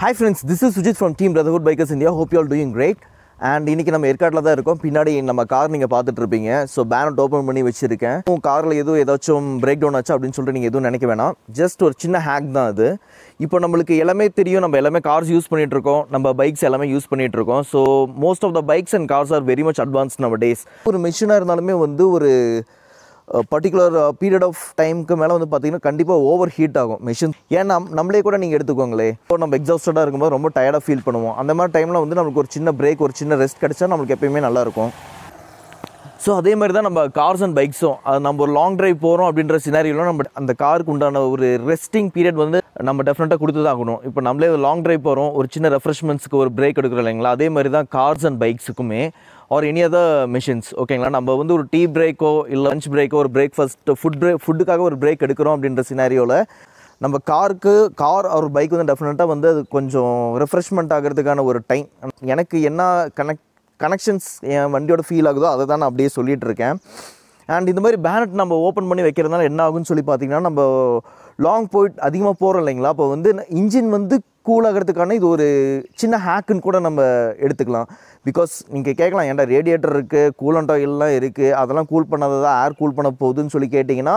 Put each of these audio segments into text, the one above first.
hi friends this is Sujith from team brotherhood bikers India hope you all doing great and இன்றைக்கி நம்ம ஏற்காட்டில் தான் இருக்கோம் பின்னாடி நம்ம கார் நீங்கள் பார்த்துட்ருப்பீங்க ஸோ பேனட் ஓப்பன் பண்ணி வச்சுருக்கேன் உங்கள் காரில் எதுவும் ஏதாச்சும் பிரேக் டவுன் ஆச்சு அப்படின்னு சொல்லிட்டு நீங்கள் எதுவும் நினைக்க வேணாம் ஜஸ்ட் ஒரு சின்ன ஹேக் தான் அது இப்போ நம்மளுக்கு எல்லாமே தெரியும் நம்ம எல்லாமே கார்ஸ் யூஸ் பண்ணிகிட்ருக்கோம் நம்ம பைக்ஸ் எல்லாமே யூஸ் பண்ணிகிட்ருக்கோம் so most of the bikes and cars are very much advance நம்ம டேஸ் ஒரு மிஷினாக இருந்தாலுமே வந்து ஒரு பர்டிகுலர் பீரியட் ஆஃப் டைமுக்கு மேலே வந்து பார்த்திங்கன்னா கண்டிப்பாக ஓவர் ஹீட் ஆகும் மிஷின் ஏன்னா நம்மளே கூட நீங்கள் எடுத்துக்கோங்களே இப்போ நம்ம எக்ஸாஸ்டடாக இருக்கும்போது ரொம்ப டயர்டாக ஃபீல் பண்ணுவோம் அந்த மாதிரி டைமில் வந்து நம்மளுக்கு ஒரு சின்ன பிரேக் ஒரு சின்ன ரெஸ்ட் கிடச்சா நம்மளுக்கு எப்பயுமே நல்லாயிருக்கும் ஸோ அதே மாதிரி தான் நம்ம கார்ஸ் அண்ட் பைக்ஸும் அது நம்ம ஒரு லாங் ட்ரைவ் போகிறோம் அப்படின்ற சினாரியில் நம்ம அந்த காருக்கு உண்டான ஒரு ரெஸ்டிங் பீரியட் வந்து நம்ம டெஃபினட்டாக கொடுத்து தான் ஆகணும் இப்போ நம்மளே லாங் ட்ரைவ் போகிறோம் ஒரு சின்ன ரெஃப்ரெஷ்மெண்ட்ஸ்க்கு ஒரு பிரேக் எடுக்கிறோம் இல்லைங்களா அதே மாதிரி தான் கார்ஸ் அண்ட் பைக்ஸுக்குமே ஆர் எனி அதர் மிஷின்ஸ் ஓகேங்களா நம்ம வந்து ஒரு டீ பிரேக்கோ இல்லை லஞ்ச் பிரேக்கோ ஒரு பிரேக்ஃபாஸ்ட் ஃபுட் பிரேக் ஃபுட்டுக்காக ஒரு பிரேக் எடுக்கிறோம் அப்படின்ற சினாரியோவில் நம்ம காருக்கு கார் ஒரு பைக் வந்து டெஃபினட்டாக வந்து அது கொஞ்சம் ரெஃப்ரெஷ்மெண்ட் ஆகிறதுக்கான ஒரு டைம் எனக்கு என்ன கனெக்ட் கனெக்ஷன்ஸ் என் வண்டியோட ஃபீல் ஆகுதோ அதை தான் நான் அப்படியே சொல்லிகிட்டு இருக்கேன் அண்ட் இந்த மாதிரி பேனட் நம்ம ஓப்பன் பண்ணி வைக்கிறதுனால என்ன ஆகுன்னு சொல்லி பார்த்தீங்கன்னா நம்ம லாங் போயிட் அதிகமாக போகிறோம் இல்லைங்களா அப்போ வந்து இன்ஜின் வந்து கூலாகிறதுக்கான இது ஒரு சின்ன ஹேக்குன்னு கூட நம்ம எடுத்துக்கலாம் பிகாஸ் நீங்கள் கேட்கலாம் ஏன்டா ரேடியேட்டர் இருக்குது கூலண்ட் ஆயிலெலாம் இருக்குது அதெல்லாம் கூல் பண்ணாத தான் ஏர் கூல் பண்ண போகுதுன்னு சொல்லி கேட்டிங்கன்னா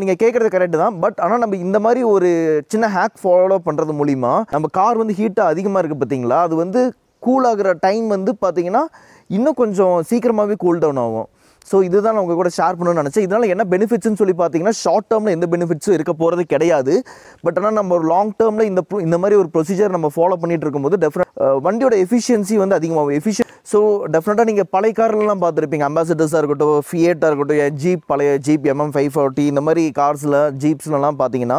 நீங்கள் கேட்குறது கரெக்டு தான் பட் ஆனால் நம்ம இந்த மாதிரி ஒரு சின்ன ஹேக் ஃபாலோ பண்ணுறது மூலிமா நம்ம கார் வந்து ஹீட்டாக அதிகமாக இருக்குது பார்த்தீங்களா அது வந்து கூல் டைம் வந்து பார்த்திங்கன்னா இன்னும் கொஞ்சம் சீக்கிரமாகவே கூல் டவுன் ஆகும் ஸோ இதுதான் நான் உங்கள் கூட ஷேர் பண்ணணும்னு நினச்சேன் இதனால் என்ன பெனிஃபிட்ஸ்னு சொல்லி பார்த்தீங்கன்னா ஷார்ட் டேர்மில் எந்த பெனிஃபிட்ஸும் இருக்க போகிறது கிடையாது பட் ஆனால் நம்ம ஒரு லாங் டேர்மில் இந்த இந்த மாதிரி ஒரு ப்ரொசீஜர் நம்ம ஃபாலோ பண்ணிட்டு இருக்கும்போது டெஃபினட் வண்டியோட எஃபிஷியன்சி வந்து அதிகமாகும் எஃபிஷியன் ஸோ டெஃபினட்டாக நீங்கள் பழைய கார்லாம் பார்த்துருப்பீங்க அம்பாசிடர்ஸாக இருக்கட்டும் ஃபியேட்டாக இருக்கட்டும் ஜீப் பழைய ஜீப் எம்எம் ஃபைவ் ஃபார்ட்டி இந்த மாதிரி கார்ஸில் ஜீப்ஸ்லலாம் பார்த்தீங்கன்னா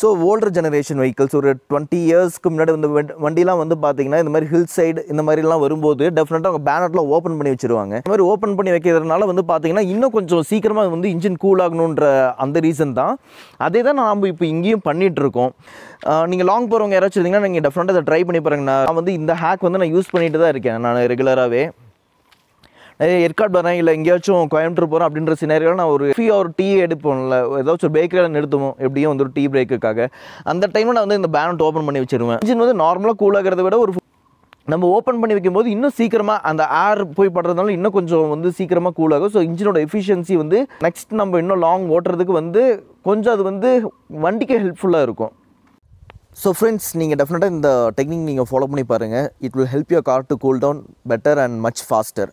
ஸோ ஓல்டர் ஜெனரேஷன் வெஹிக்கிள்ஸ் ஒரு டுவெண்ட்டி இயர்ஸ்க்கு முன்னாடி வந்து வண்டிலாம் வந்து பார்த்தீங்கன்னா இந்த மாதிரி ஹில் சைடு இந்த மாதிரிலாம் வரும்போது டெஃபினட்டாக அவங்க பேனர்லாம் ஓப்பன் பண்ணி வச்சுருவாங்க இந்த மாதிரி ஓப்பன் பண்ணி வைக்கிறதுனால வந்து பார்த்தீங்கன்னா இன்னும் கொஞ்சம் சீக்கிரமாக வந்து இன்ஜின் கூல் ஆகணுன்ற அந்த ரீசன் தான் அதே தான் நாம் இப்போ இங்கேயும் பண்ணிகிட்ருக்கோம் நீங்கள் லாங் போகிறவங்க யாராச்சும் இருந்தீங்கன்னா நீங்கள் டெஃபினட்டாக அதை ட்ரை பண்ணி பாருங்க நான் வந்து இந்த ஹேக் வந்து நான் யூஸ் பண்ணிட்டு தான் இருக்கேன் நான் ரெகுலராக பேராவே ஏற்காடு வரேன் இல்லை எங்கேயாச்சும் கோயம்புத்தூர் போகிறோம் அப்படின்ற சினாரியில் நான் ஒரு ஃபீ ஒரு டீ எடுப்போம்ல ஏதாச்சும் ஒரு பேக்கரியில் நிறுத்துவோம் எப்படியும் வந்து ஒரு டீ பிரேக்குக்காக அந்த டைமில் நான் வந்து இந்த பேனட் ஓப்பன் பண்ணி வச்சிருவேன் இன்ஜின் வந்து நார்மலாக கூலாகிறத விட ஒரு நம்ம ஓப்பன் பண்ணி வைக்கும்போது இன்னும் சீக்கிரமாக அந்த ஏர் போய் படுறதுனால இன்னும் கொஞ்சம் வந்து சீக்கிரமாக கூலாகும் ஸோ இன்ஜினோட எஃபிஷியன்சி வந்து நெக்ஸ்ட் நம்ம இன்னும் லாங் ஓட்டுறதுக்கு வந்து கொஞ்சம் அது வந்து வண்டிக்கு ஹெல்ப்ஃபுல்லாக இருக்கும் ஸோ ஃப்ரெண்ட்ஸ் நீங்கள் டெஃபினட்டாக இந்த டெக்னிக் நீங்கள் ஃபாலோ பண்ணி பாருங்கள் it will help your car to cool down better and much faster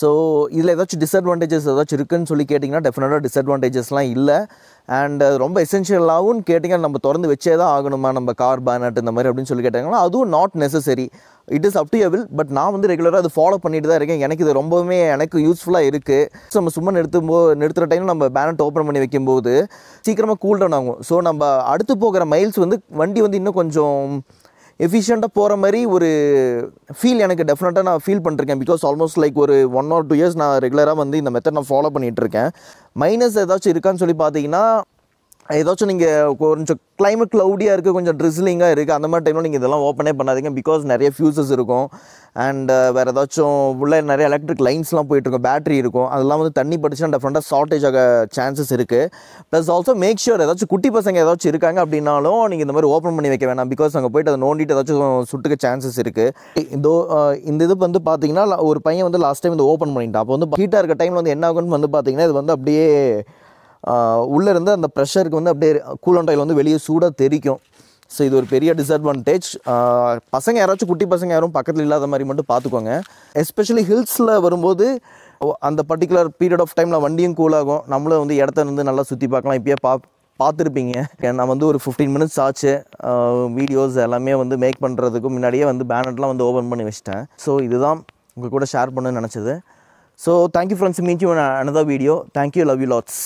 so இதில் ஏதாச்சும் டிஸ்அட்வான்டேஜஸ் ஏதாச்சும் இருக்குன்னு சொல்லி கேட்டிங்கன்னா டெஃபினட்டாக டிஸ்அட்வான்டேஜஸ்லாம் இல்லை அண்ட் அது ரொம்ப எசென்ஷியலாகவும் கேட்டிங்கன்னா நம்ம திறந்து வச்சே தான் ஆகணுமா நம்ம கார் பேனட் இந்த மாதிரி அப்படின்னு சொல்லி கேட்டாங்கன்னா அதுவும் not necessary it is up will but நான் வந்து ரெகுலராக அது ஃபாலோ பண்ணிட்டு தான் இருக்கேன் எனக்கு இது ரொம்பவுமே எனக்கு யூஸ்ஃபுல்லாக இருக்குது ஸோ நம்ம சும்மா நிறுத்தும்போது நிறுத்துகிற டைம் நம்ம பேனட் ஓப்பன் பண்ணி வைக்கும்போது சீக்கிரமாக கூல் டவுன் ஆகும் ஸோ நம்ம அடுத்து போகிற மைல்ஸ் வந்து வண்டி வந்து இன்னும் கொஞ்சம் எஃபிஷியண்ட்டாக போகிற மாதிரி ஒரு ஃபீல் எனக்கு டெஃபினட்டாக நான் ஃபீல் பண்ணிருக்கேன் பிகாஸ் ஆல்மோஸ்ட் லைக் ஒரு ஒன் ஆர் டூ இயர்ஸ் நான் ரெகுலராக வந்து இந்த மெத்தட் நான் ஃபாலோ பண்ணிகிட்ருக்கேன் மைனஸ் ஏதாச்சும் இருக்கான்னு சொல்லி பார்த்தீங்கன்னா ஏதாச்சும் நீங்கள் கொஞ்சம் கிளைமேட் க்ளவுடியாக இருக்குது கொஞ்சம் ட்ரிஸ்லிங்காக இருக்குது அந்த மாதிரி டைமில் நீங்கள் இதெல்லாம் ஓப்பனே பண்ணாதீங்க பிகாஸ் நிறைய ஃபியூசஸ் இருக்கும் அண்ட் uh, வேறு ஏதாச்சும் உள்ளே நிறைய எலக்ட்ரிக் லைன்ஸ்லாம் போயிட்டுருக்கும் பேட்ரி இருக்கும் அதெல்லாம் வந்து தண்ணி படிச்சுன்னா டெஃபரெண்டாக ஷார்ட்டேஜ் ஆக சான்சஸ் இருக்குது ப்ளஸ் ஆல்சோ மேக் ஷுர் ஏதாச்சும் குட்டி பசங்க ஏதாச்சும் இருக்காங்க அப்படின்னாலும் நீங்கள் இந்த மாதிரி ஓப்பன் பண்ணி வைக்க வேணாம் பிகாஸ் அங்கே போய்ட்டு அதை நோண்டிட்டு ஏதாச்சும் சுட்டுக்க சான்சஸ் இருக்குது இதோ இந்த இது வந்து பார்த்தீங்கன்னா ஒரு பையன் வந்து லாஸ்ட் டைம் வந்து ஓப்பன் பண்ணிட்டான் அப்போ வந்து ஹீட்டாக இருக்க டைமில் வந்து என்ன ஆகும்னு வந்து பார்த்தீங்கன்னா இது வந்து அப்படியே உள்ளே இருந்து அந்த ப்ரெஷருக்கு வந்து அப்படியே கூலண்டாயில் வந்து வெளியே சூடாக தெரிக்கும் ஸோ இது ஒரு பெரிய டிஸ்அட்வான்டேஜ் பசங்க யாராச்சும் குட்டி பசங்க யாரும் பக்கத்தில் இல்லாத மாதிரி மட்டும் பார்த்துக்கோங்க எஸ்பெஷலி ஹில்ஸில் வரும்போது அந்த பர்டிகுலர் பீரியட் ஆஃப் டைமில் வண்டியும் கூலாகும் நம்மளும் வந்து இடத்த வந்து நல்லா சுற்றி பார்க்கலாம் இப்பயே பா பார்த்துருப்பீங்க நான் வந்து ஒரு ஃபிஃப்டீன் மினிட்ஸ் ஆச்சு வீடியோஸ் எல்லாமே வந்து மேக் பண்ணுறதுக்கு முன்னாடியே வந்து பேனட்லாம் வந்து ஓப்பன் பண்ணி வச்சிட்டேன் ஸோ இதுதான் உங்கள் கூட ஷேர் பண்ணுன்னு நினச்சது so thank you friends meet on another video thank you love you lots